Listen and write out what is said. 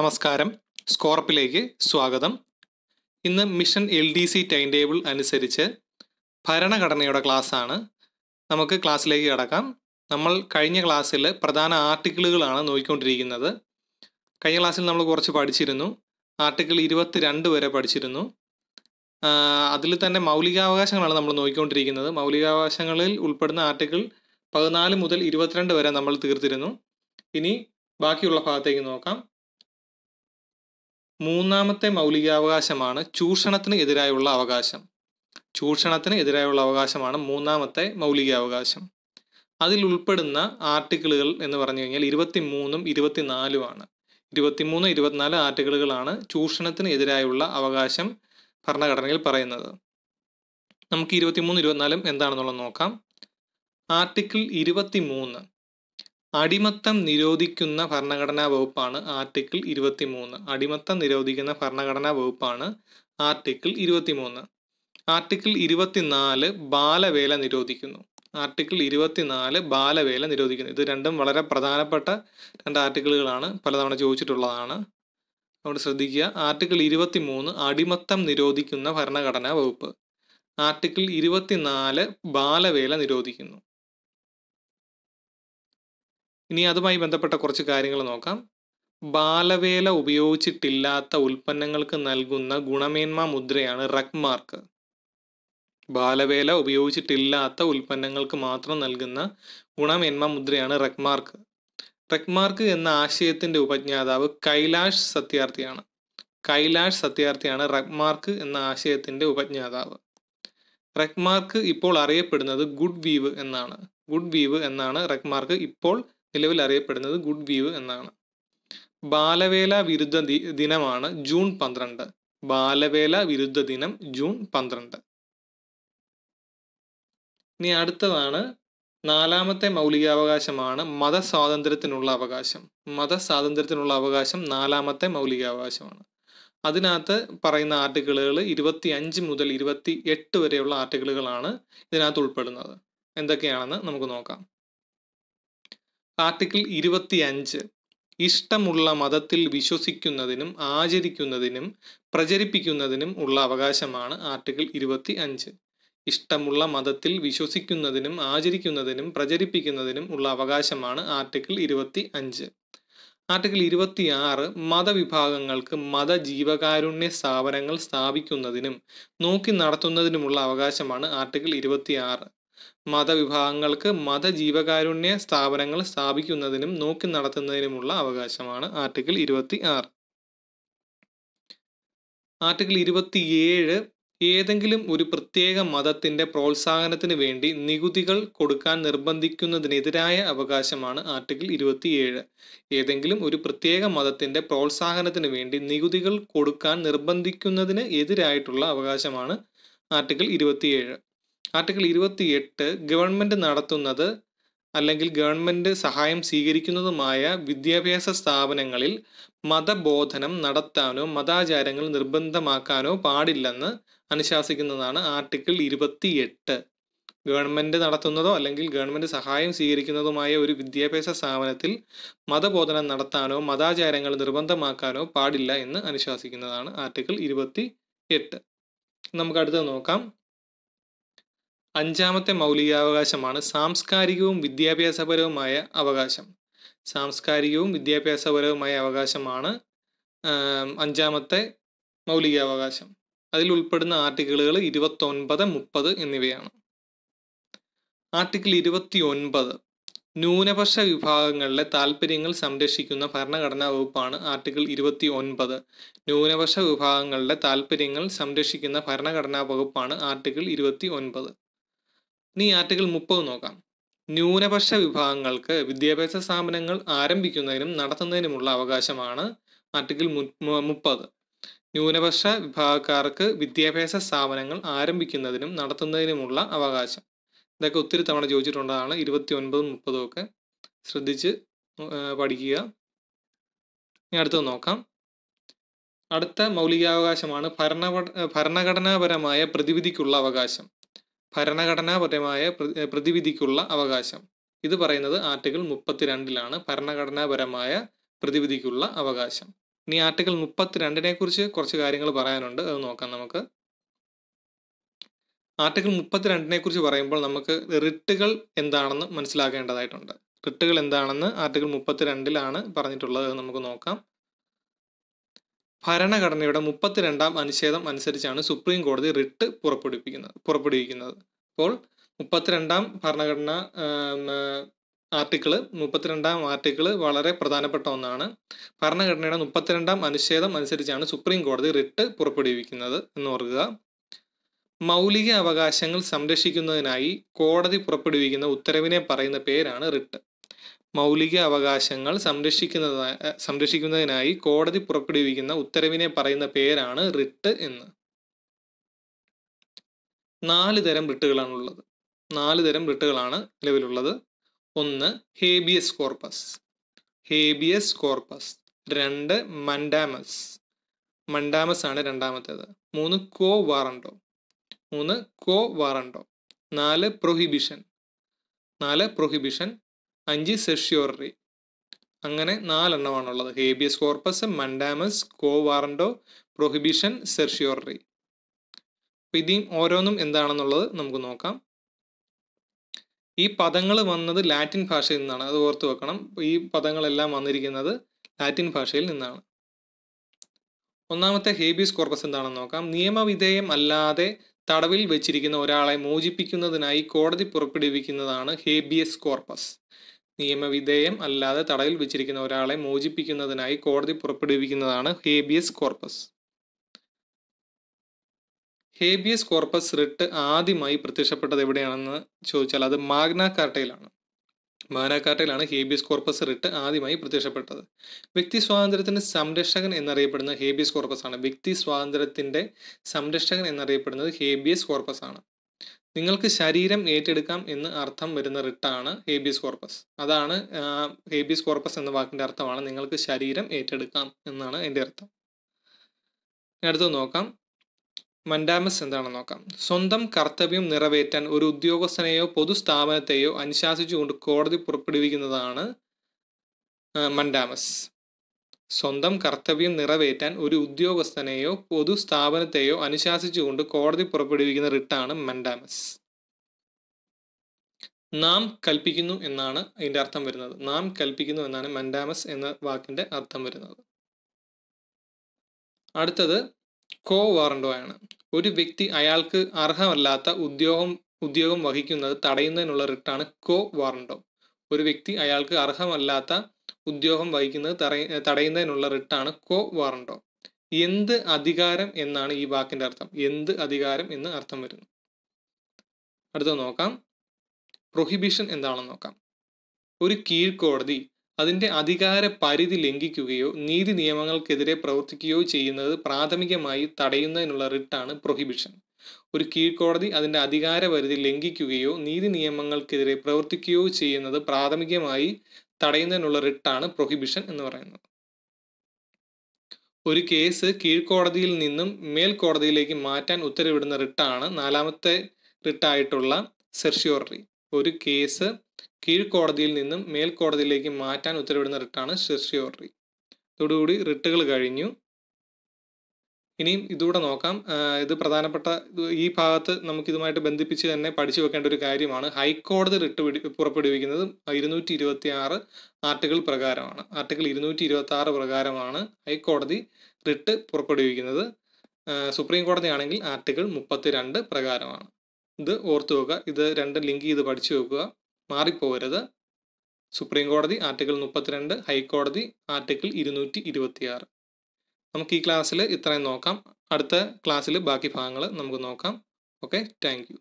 നമസ്കാരം സ്കോർപ്പിലേക്ക് സ്വാഗതം ഇന്ന് mission L D C time table അനുസരിച്ച് ഭരണഘടനയുടെ ക്ലാസ്സാണ് നമുക്ക് ക്ലാസ്സിലേക്ക് കടക്കാം നമ്മൾ കഴിഞ്ഞ ക്ലാസ്സിൽ പ്രധാന ആർട്ടിക്കിളുകളാണ് നോക്കിക്കൊണ്ടിരിക്കുന്നത് കഴിഞ്ഞ ക്ലാസ്സിൽ നമ്മൾ കുറച്ച് പഠിച്ചിരുന്നു ആർട്ടിക്കിൾ രണ്ട് വരെ പഠിച്ചിരുന്നു അതിൽ തന്നെ മൗലികാവകാശങ്ങളാണ് നമ്മൾ നോക്കിക്കൊണ്ടിരിക്കുന്നത് മൗലികാവകാശങ്ങളിൽ ഉൾപ്പെടുന്ന ആർട്ടിക്കിൾ പതിനാല് മുതൽ ഇരുപത്തിരണ്ട് വരെ നമ്മൾ തീർത്തിരുന്നു ഇനി ബാക്കിയുള്ള ഭാഗത്തേക്ക് നോക്കാം മൂന്നാമത്തെ മൗലികാവകാശമാണ് ചൂഷണത്തിന് എതിരായുള്ള അവകാശം ചൂഷണത്തിന് എതിരായുള്ള അവകാശമാണ് മൂന്നാമത്തെ മൗലികാവകാശം അതിൽ ഉൾപ്പെടുന്ന ആർട്ടിക്കിളുകൾ എന്ന് പറഞ്ഞു കഴിഞ്ഞാൽ ഇരുപത്തി മൂന്നും ഇരുപത്തിനാലുമാണ് ഇരുപത്തിമൂന്ന് ഇരുപത്തിനാല് ആർട്ടിക്കിളുകളാണ് ചൂഷണത്തിന് എതിരായുള്ള അവകാശം ഭരണഘടനയിൽ പറയുന്നത് നമുക്ക് ഇരുപത്തിമൂന്ന് ഇരുപത്തിനാലും എന്താണെന്നുള്ളത് നോക്കാം ആർട്ടിക്കിൾ ഇരുപത്തിമൂന്ന് അടിമത്തം നിരോധിക്കുന്ന ഭരണഘടനാ വകുപ്പാണ് ആർട്ടിക്കിൾ മൂന്ന് അടിമത്തം നിരോധിക്കുന്ന ഭരണഘടനാ വകുപ്പാണ് ആർട്ടിക്കിൾ മൂന്ന് ആർട്ടിക്കിൾ ഇരുപത്തിനാല് ബാലവേല നിരോധിക്കുന്നു ആർട്ടിക്കിൾ ഇരുപത്തിനാല് ബാലവേല നിരോധിക്കുന്നു ഇത് രണ്ടും വളരെ പ്രധാനപ്പെട്ട രണ്ട് ആർട്ടിക്കിളുകളാണ് പലതവണ ചോദിച്ചിട്ടുള്ളതാണ് അതുകൊണ്ട് ശ്രദ്ധിക്കുക ആർട്ടിക്കിൾ മൂന്ന് അടിമത്തം നിരോധിക്കുന്ന ഭരണഘടനാ വകുപ്പ് ആർട്ടിക്കിൾ ഇരുപത്തിനാല് ബാലവേല നിരോധിക്കുന്നു ഇനി അതുമായി ബന്ധപ്പെട്ട കുറച്ച് കാര്യങ്ങൾ നോക്കാം ബാലവേല ഉപയോഗിച്ചിട്ടില്ലാത്ത ഉൽപ്പന്നങ്ങൾക്ക് നൽകുന്ന ഗുണമേന്മ മുദ്രയാണ് റഗ്മാർക്ക് ബാലവേല ഉപയോഗിച്ചിട്ടില്ലാത്ത ഉൽപ്പന്നങ്ങൾക്ക് മാത്രം നൽകുന്ന ഗുണമേന്മ മുദ്രയാണ് റഗ്മാർക്ക് റഗ്മാർക്ക് എന്ന ആശയത്തിന്റെ ഉപജ്ഞാതാവ് കൈലാഷ് സത്യാർത്ഥിയാണ് കൈലാഷ് സത്യാർത്ഥിയാണ് റഗ്മാർക്ക് എന്ന ആശയത്തിന്റെ ഉപജ്ഞാതാവ് റഗ്മാർക്ക് ഇപ്പോൾ അറിയപ്പെടുന്നത് ഗുഡ് വീവ് എന്നാണ് ഗുഡ് വീവ് എന്നാണ് റഗ്മാർക്ക് ഇപ്പോൾ നിലവിൽ അറിയപ്പെടുന്നത് ഗുഡ് വ്യൂ എന്നാണ് ബാലവേല വിരുദ്ധ ദിനമാണ് ജൂൺ പന്ത്രണ്ട് ബാലവേല വിരുദ്ധ ദിനം ജൂൺ പന്ത്രണ്ട് ഇനി അടുത്തതാണ് നാലാമത്തെ മൗലികാവകാശമാണ് മതസ്വാതന്ത്ര്യത്തിനുള്ള അവകാശം മതസ്വാതന്ത്ര്യത്തിനുള്ള അവകാശം നാലാമത്തെ മൗലികാവകാശമാണ് അതിനകത്ത് പറയുന്ന ആർട്ടിക്കിളുകൾ ഇരുപത്തി അഞ്ച് മുതൽ ഇരുപത്തി എട്ട് വരെയുള്ള ആർട്ടിക്കിളുകളാണ് ഇതിനകത്ത് ഉൾപ്പെടുന്നത് എന്തൊക്കെയാണെന്ന് നമുക്ക് നോക്കാം ആർട്ടിക്കിൾ അഞ്ച് ഇഷ്ടമുള്ള മതത്തിൽ വിശ്വസിക്കുന്നതിനും ആചരിക്കുന്നതിനും പ്രചരിപ്പിക്കുന്നതിനും ഉള്ള അവകാശമാണ് ആർട്ടിക്കിൾ ഇരുപത്തി അഞ്ച് ഇഷ്ടമുള്ള മതത്തിൽ വിശ്വസിക്കുന്നതിനും ആചരിക്കുന്നതിനും പ്രചരിപ്പിക്കുന്നതിനും ഉള്ള അവകാശമാണ് ആർട്ടിക്കിൾ ഇരുപത്തി അഞ്ച് ആർട്ടിക്കിൾ ആറ് മതവിഭാഗങ്ങൾക്ക് മതജീവകാരുണ്യ സ്ഥാപനങ്ങൾ സ്ഥാപിക്കുന്നതിനും നോക്കി നടത്തുന്നതിനുമുള്ള അവകാശമാണ് ആർട്ടിക്കിൾ ആറ് മതവിഭാഗങ്ങൾക്ക് മതജീവകാരുണ്യ സ്ഥാപനങ്ങൾ സ്ഥാപിക്കുന്നതിനും നോക്കി നടത്തുന്നതിനുമുള്ള അവകാശമാണ് ആർട്ടിക്കിൾ ഇരുപത്തി ആറ് ആർട്ടിക്കിൾ ഏഴ് ഏതെങ്കിലും ഒരു പ്രത്യേക മതത്തിന്റെ പ്രോത്സാഹനത്തിന് വേണ്ടി നികുതികൾ കൊടുക്കാൻ നിർബന്ധിക്കുന്നതിനെതിരായ അവകാശമാണ് ആർട്ടിക്കിൾ ഇരുപത്തിയേഴ് ഏതെങ്കിലും ഒരു പ്രത്യേക മതത്തിന്റെ പ്രോത്സാഹനത്തിന് വേണ്ടി നികുതികൾ കൊടുക്കാൻ നിർബന്ധിക്കുന്നതിന് എതിരായിട്ടുള്ള അവകാശമാണ് ആർട്ടിക്കിൾ ഇരുപത്തിയേഴ് ആർട്ടിക്കിൾ ഇരുപത്തി എട്ട് ഗവൺമെൻറ് നടത്തുന്നത് അല്ലെങ്കിൽ ഗവൺമെൻറ് സഹായം സ്വീകരിക്കുന്നതുമായ വിദ്യാഭ്യാസ സ്ഥാപനങ്ങളിൽ മതബോധനം നടത്താനോ മതാചാരങ്ങൾ നിർബന്ധമാക്കാനോ പാടില്ലെന്ന് അനുശാസിക്കുന്നതാണ് ആർട്ടിക്കിൾ ഇരുപത്തി എട്ട് ഗവൺമെൻറ് നടത്തുന്നതോ അല്ലെങ്കിൽ ഗവൺമെൻറ് സഹായം സ്വീകരിക്കുന്നതുമായ ഒരു വിദ്യാഭ്യാസ സ്ഥാപനത്തിൽ മതബോധനം നടത്താനോ മതാചാരങ്ങൾ നിർബന്ധമാക്കാനോ പാടില്ല എന്ന് അനുശാസിക്കുന്നതാണ് ആർട്ടിക്കിൾ ഇരുപത്തി എട്ട് നമുക്ക് അടുത്തത് നോക്കാം അഞ്ചാമത്തെ മൗലികാവകാശമാണ് സാംസ്കാരികവും വിദ്യാഭ്യാസപരവുമായ അവകാശം സാംസ്കാരികവും വിദ്യാഭ്യാസപരവുമായ അവകാശമാണ് അഞ്ചാമത്തെ മൗലികാവകാശം അതിൽ ഉൾപ്പെടുന്ന ആർട്ടിക്കിളുകൾ ഇരുപത്തൊൻപത് മുപ്പത് എന്നിവയാണ് ആർട്ടിക്കിൾ ഇരുപത്തി ഒൻപത് ന്യൂനപക്ഷ വിഭാഗങ്ങളിലെ താല്പര്യങ്ങൾ സംരക്ഷിക്കുന്ന ഭരണഘടനാ വകുപ്പാണ് ആർട്ടിക്കിൾ ഇരുപത്തി ഒൻപത് ന്യൂനപക്ഷ വിഭാഗങ്ങളിലെ താല്പര്യങ്ങൾ സംരക്ഷിക്കുന്ന ഭരണഘടനാ വകുപ്പാണ് ആർട്ടിക്കിൾ ഇരുപത്തി ഒൻപത് നീ ആർട്ടിക്കിൾ മുപ്പത് നോക്കാം ന്യൂനപക്ഷ വിഭാഗങ്ങൾക്ക് വിദ്യാഭ്യാസ സ്ഥാപനങ്ങൾ ആരംഭിക്കുന്നതിനും നടത്തുന്നതിനുമുള്ള അവകാശമാണ് ആർട്ടിക്കിൾ മുപ്പത് ന്യൂനപക്ഷ വിഭാഗക്കാർക്ക് വിദ്യാഭ്യാസ സ്ഥാപനങ്ങൾ ആരംഭിക്കുന്നതിനും നടത്തുന്നതിനുമുള്ള അവകാശം ഇതൊക്കെ ഒത്തിരി തവണ ചോദിച്ചിട്ടുള്ളതാണ് ഇരുപത്തി ഒൻപതും മുപ്പതും ഒക്കെ ശ്രദ്ധിച്ച് പഠിക്കുക ഇനി അടുത്തത് നോക്കാം അടുത്ത മൗലികാവകാശമാണ് ഭരണ ഭരണഘടനാപരമായ പ്രതിവിധിക്കുള്ള അവകാശം ഭരണഘടനാപരമായ പ്രതിവിധിക്കുള്ള അവകാശം ഇത് പറയുന്നത് ആർട്ടിക്കിൾ മുപ്പത്തിരണ്ടിലാണ് ഭരണഘടനാപരമായ പ്രതിവിധിക്കുള്ള അവകാശം ഇനി ആർട്ടിക്കിൾ മുപ്പത്തിരണ്ടിനെ കുറിച്ച് കുറച്ച് കാര്യങ്ങൾ പറയാനുണ്ട് അത് നോക്കാം നമുക്ക് ആർട്ടിക്കിൾ മുപ്പത്തിരണ്ടിനെ കുറിച്ച് പറയുമ്പോൾ നമുക്ക് റിട്ടുകൾ എന്താണെന്ന് മനസ്സിലാക്കേണ്ടതായിട്ടുണ്ട് റിട്ടുകൾ എന്താണെന്ന് ആർട്ടിക്കിൾ മുപ്പത്തിരണ്ടിലാണ് പറഞ്ഞിട്ടുള്ളത് നമുക്ക് നോക്കാം ഭരണഘടനയുടെ മുപ്പത്തിരണ്ടാം അനുച്ഛേദം അനുസരിച്ചാണ് സുപ്രീം കോടതി റിട്ട് പുറപ്പെടുവിക്കുന്നത് പുറപ്പെടുവിക്കുന്നത് അപ്പോൾ മുപ്പത്തിരണ്ടാം ഭരണഘടന ആർട്ടിക്കിള് മുപ്പത്തിരണ്ടാം ആർട്ടിക്കിള് വളരെ പ്രധാനപ്പെട്ട ഒന്നാണ് ഭരണഘടനയുടെ മുപ്പത്തിരണ്ടാം അനുച്ഛേദം അനുസരിച്ചാണ് സുപ്രീം കോടതി റിട്ട് പുറപ്പെടുവിക്കുന്നത് എന്ന് ഓർക്കുക മൗലിക അവകാശങ്ങൾ സംരക്ഷിക്കുന്നതിനായി കോടതി പുറപ്പെടുവിക്കുന്ന ഉത്തരവിനെ പറയുന്ന പേരാണ് റിട്ട് മൗലിക അവകാശങ്ങൾ സംരക്ഷിക്കുന്നത സംരക്ഷിക്കുന്നതിനായി കോടതി പുറപ്പെടുവിക്കുന്ന ഉത്തരവിനെ പറയുന്ന പേരാണ് റിട്ട് എന്ന് നാല് തരം റിട്ടുകളാണുള്ളത് നാല് തരം റിട്ടുകളാണ് നിലവിലുള്ളത് ഒന്ന് ഹേബിയസ് കോർപ്പസ് ഹേബിയസ് കോർപ്പസ് രണ്ട് മണ്ടാമസ് മണ്ടാമസ് ആണ് രണ്ടാമത്തേത് മൂന്ന് കോ വാറണ്ടോ മൂന്ന് കോ വാറണ്ടോ നാല് പ്രൊഹിബിഷൻ നാല് പ്രൊഹിബിഷൻ അഞ്ച് സെഷ്യോറി അങ്ങനെ നാലെണ്ണമാണുള്ളത് habeas corpus mandamus quo warranto prohibition certiorari അപ്പം ഓരോന്നും എന്താണെന്നുള്ളത് നമുക്ക് നോക്കാം ഈ പദങ്ങൾ വന്നത് ലാറ്റിൻ ഭാഷയിൽ നിന്നാണ് അത് ഓർത്ത് വെക്കണം ഈ പദങ്ങളെല്ലാം വന്നിരിക്കുന്നത് ലാറ്റിൻ ഭാഷയിൽ നിന്നാണ് ഒന്നാമത്തെ ഹേബിയസ് കോർപ്പസ് എന്താണെന്ന് നോക്കാം നിയമവിധേയം അല്ലാതെ തടവിൽ വെച്ചിരിക്കുന്ന ഒരാളെ മോചിപ്പിക്കുന്നതിനായി കോടതി പുറപ്പെടുവിക്കുന്നതാണ് ഹേബിയസ് കോർപ്പസ് നിയമവിധേയം അല്ലാതെ തടവിൽ വെച്ചിരിക്കുന്ന ഒരാളെ മോചിപ്പിക്കുന്നതിനായി കോടതി പുറപ്പെടുവിക്കുന്നതാണ് habeas corpus habeas corpus writ ആദ്യമായി പ്രത്യക്ഷപ്പെട്ടത് എവിടെയാണെന്ന് ചോദിച്ചാൽ അത് മാഗ്ന കാർട്ടയിലാണ് മാനാക്കാട്ടയിലാണ് ഹേബിയസ് കോർപ്പസ് റിട്ട് ആദ്യമായി പ്രത്യക്ഷപ്പെട്ടത് വ്യക്തി സ്വാതന്ത്ര്യത്തിന് സംരക്ഷകൻ എന്നറിയപ്പെടുന്ന ഹേബിയസ് കോർപ്പസ് ആണ് വ്യക്തി സ്വാതന്ത്ര്യത്തിൻ്റെ സംരക്ഷകൻ എന്നറിയപ്പെടുന്നത് ഹേബിയസ് കോർപ്പസ് ആണ് നിങ്ങൾക്ക് ശരീരം ഏറ്റെടുക്കാം എന്ന് അർത്ഥം വരുന്ന റിട്ടാണ് ഹേബിയസ് കോർപ്പസ് അതാണ് ഹേബിയസ് കോർപ്പസ് എന്ന വാക്കിൻ്റെ അർത്ഥമാണ് നിങ്ങൾക്ക് ശരീരം ഏറ്റെടുക്കാം എന്നാണ് എൻ്റെ അർത്ഥം അടുത്ത് നോക്കാം മൻഡാമസ് എന്താണെന്ന് നോക്കാം സ്വന്തം കർത്തവ്യം നിറവേറ്റാൻ ഒരു ഉദ്യോഗസ്ഥനെയോ പൊതുസ്ഥാപനത്തെയോ അനുശാസിച്ചുകൊണ്ട് കോടതി പുറപ്പെടുവിക്കുന്നതാണ് മൻഡാമസ് സ്വന്തം കർത്തവ്യം നിറവേറ്റാൻ ഒരു ഉദ്യോഗസ്ഥനെയോ പൊതു സ്ഥാപനത്തെയോ അനുശാസിച്ചുകൊണ്ട് കോടതി പുറപ്പെടുവിക്കുന്ന റിട്ടാണ് മെൻഡാമസ് നാം കൽപ്പിക്കുന്നു എന്നാണ് അതിൻ്റെ അർത്ഥം വരുന്നത് നാം കൽപ്പിക്കുന്നു എന്നാണ് മെൻഡാമസ് എന്ന വാക്കിൻ്റെ അർത്ഥം വരുന്നത് അടുത്തത് കോ വാറണ്ടോ ആണ് ഒരു വ്യക്തി അയാൾക്ക് അർഹമല്ലാത്ത ഉദ്യോഗം ഉദ്യോഗം വഹിക്കുന്നത് തടയുന്നതിനുള്ള റിട്ടാണ് കോ വാറണ്ടോ ഒരു വ്യക്തി അയാൾക്ക് അർഹമല്ലാത്ത ഉദ്യോഗം വഹിക്കുന്നത് തടയുന്നതിനുള്ള റിട്ടാണ് കോ വാറണ്ടോ എന്ത് അധികാരം എന്നാണ് ഈ വാക്കിന്റെ അർത്ഥം എന്ത് അധികാരം എന്ന് അർത്ഥം വരുന്നു അടുത്ത നോക്കാം പ്രൊഹിബിഷൻ എന്താണെന്ന് നോക്കാം ഒരു കീഴ്ക്കോടതി അതിന്റെ അധികാര പരിധി ലംഘിക്കുകയോ നീതി നിയമങ്ങൾക്കെതിരെ പ്രവർത്തിക്കുകയോ ചെയ്യുന്നത് പ്രാഥമികമായി തടയുന്നതിനുള്ള റിട്ടാണ് പ്രൊഹിബിഷൻ ഒരു കീഴ്ക്കോടതി അതിൻ്റെ അധികാരപരിധി ലംഘിക്കുകയോ നീതി നിയമങ്ങൾക്കെതിരെ പ്രവർത്തിക്കുകയോ ചെയ്യുന്നത് പ്രാഥമികമായി തടയുന്നതിനുള്ള റിട്ടാണ് പ്രൊഹിബിഷൻ എന്ന് പറയുന്നത് ഒരു കേസ് കീഴ്ക്കോടതിയിൽ നിന്നും മേൽക്കോടതിയിലേക്ക് മാറ്റാൻ ഉത്തരവിടുന്ന റിട്ടാണ് നാലാമത്തെ റിട്ടായിട്ടുള്ള സെർഷ്യോറി ഒരു കേസ് കീഴ്ക്കോടതിയിൽ നിന്നും മേൽക്കോടതിയിലേക്ക് മാറ്റാൻ ഉത്തരവിടുന്ന റിട്ടാണ് സെർഷ്യോറി ഇതോടുകൂടി റിട്ടുകൾ കഴിഞ്ഞു ഇനിയും ഇതുകൂടെ നോക്കാം ഇത് പ്രധാനപ്പെട്ട ഈ ഭാഗത്ത് നമുക്കിതുമായിട്ട് ബന്ധിപ്പിച്ച് തന്നെ പഠിച്ചു വെക്കേണ്ട ഒരു കാര്യമാണ് ഹൈക്കോടതി റിട്ട് പിടി പുറപ്പെടുവിക്കുന്നത് ഇരുന്നൂറ്റി ഇരുപത്തി ആറ് ആർട്ടിക്കിൾ പ്രകാരമാണ് ആർട്ടിക്കിൾ ഇരുന്നൂറ്റി ഇരുപത്തി ആറ് പ്രകാരമാണ് ഹൈക്കോടതി റിട്ട് പുറപ്പെടുവിക്കുന്നത് സുപ്രീം കോടതി ആണെങ്കിൽ ആർട്ടിക്കിൾ മുപ്പത്തി രണ്ട് പ്രകാരമാണ് ഇത് ഓർത്തു വെക്കുക ഇത് രണ്ട് ലിങ്ക് ചെയ്ത് പഠിച്ചു വെക്കുക മാറിപ്പോരുത് സുപ്രീം കോടതി ആർട്ടിക്കിൾ മുപ്പത്തിരണ്ട് ഹൈക്കോടതി ആർട്ടിക്കിൾ ഇരുന്നൂറ്റി ഇരുപത്തിയാറ് നമുക്ക് ഈ ക്ലാസ്സിൽ ഇത്രയും നോക്കാം അടുത്ത ക്ലാസ്സിൽ ബാക്കി ഭാഗങ്ങൾ നമുക്ക് നോക്കാം ഓക്കെ താങ്ക്